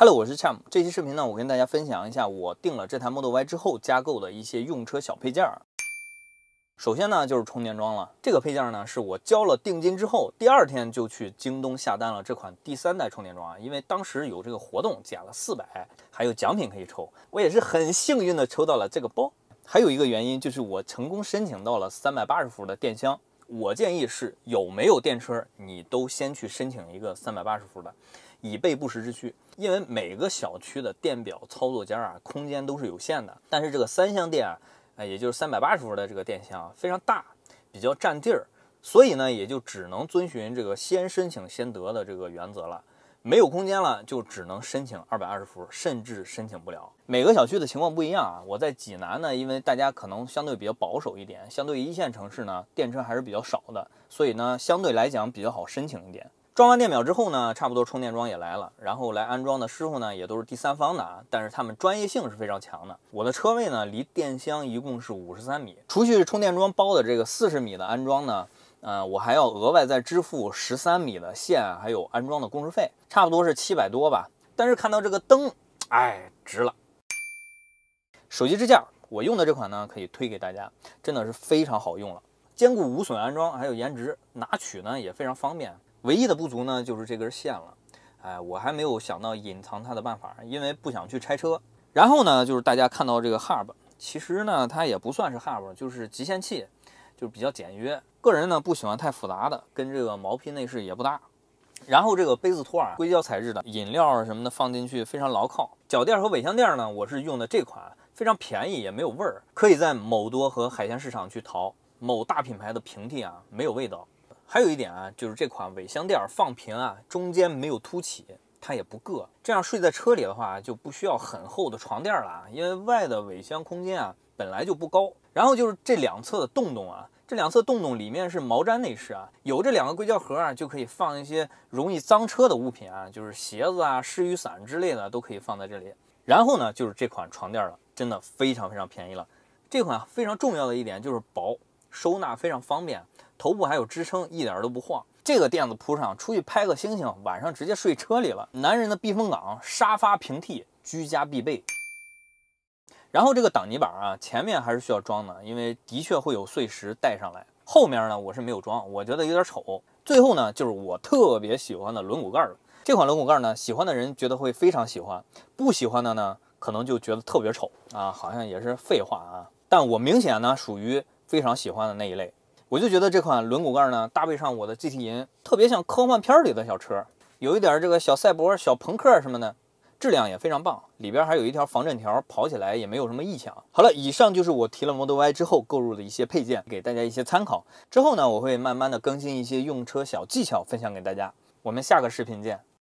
Hello，我是 Cham。这期视频呢，我跟大家分享一下我订了这台 Model Y 之后，加购的一些用车小配件儿。首先呢，就是充电桩了。这个配件呢，是我交了定金之后，第二天就去京东下单了这款第三代充电桩啊，因为当时有这个活动，减了四百，还有奖品可以抽。我也是很幸运的抽到了这个包。还有一个原因就是我成功申请到了三百八十伏的电箱。我建议是有没有电车，你都先去申请一个三百八十伏的，以备不时之需。因为每个小区的电表操作间啊，空间都是有限的。但是这个三相电啊，也就是三百八十伏的这个电箱啊，非常大，比较占地儿，所以呢，也就只能遵循这个先申请先得的这个原则了。没有空间了，就只能申请二百二十伏，甚至申请不了。每个小区的情况不一样啊。我在济南呢，因为大家可能相对比较保守一点，相对于一线城市呢，电车还是比较少的，所以呢，相对来讲比较好申请一点。装完电表之后呢，差不多充电桩也来了，然后来安装的师傅呢也都是第三方的啊，但是他们专业性是非常强的。我的车位呢，离电箱一共是五十三米，除去充电桩包的这个四十米的安装呢。呃，我还要额外再支付十三米的线，还有安装的工时费，差不多是七百多吧。但是看到这个灯，哎，值了。手机支架，我用的这款呢，可以推给大家，真的是非常好用了，坚固、无损安装，还有颜值，拿取呢也非常方便。唯一的不足呢，就是这根线了。哎，我还没有想到隐藏它的办法，因为不想去拆车。然后呢，就是大家看到这个 hub，其实呢，它也不算是 hub，就是集线器。就是比较简约，个人呢不喜欢太复杂的，跟这个毛坯内饰也不搭。然后这个杯子托啊，硅胶材质的，饮料什么的放进去非常牢靠。脚垫和尾箱垫呢，我是用的这款，非常便宜，也没有味儿，可以在某多和海鲜市场去淘某大品牌的平替啊，没有味道。还有一点啊，就是这款尾箱垫放平啊，中间没有凸起。它也不硌，这样睡在车里的话就不需要很厚的床垫了，因为外的尾箱空间啊本来就不高。然后就是这两侧的洞洞啊，这两侧洞洞里面是毛毡内饰啊，有这两个硅胶盒啊就可以放一些容易脏车的物品啊，就是鞋子啊、湿雨伞之类的都可以放在这里。然后呢，就是这款床垫了，真的非常非常便宜了。这款非常重要的一点就是薄，收纳非常方便，头部还有支撑，一点都不晃。这个垫子铺上，出去拍个星星，晚上直接睡车里了。男人的避风港，沙发平替，居家必备。然后这个挡泥板啊，前面还是需要装的，因为的确会有碎石带上来。后面呢，我是没有装，我觉得有点丑。最后呢，就是我特别喜欢的轮毂盖了。这款轮毂盖呢，喜欢的人觉得会非常喜欢，不喜欢的呢，可能就觉得特别丑啊，好像也是废话啊。但我明显呢，属于非常喜欢的那一类。我就觉得这款轮毂盖呢，搭配上我的 GT 银，特别像科幻片里的小车，有一点这个小赛博、小朋克什么的。质量也非常棒，里边还有一条防震条，跑起来也没有什么异响。好了，以上就是我提了 Model Y 之后购入的一些配件，给大家一些参考。之后呢，我会慢慢的更新一些用车小技巧，分享给大家。我们下个视频见。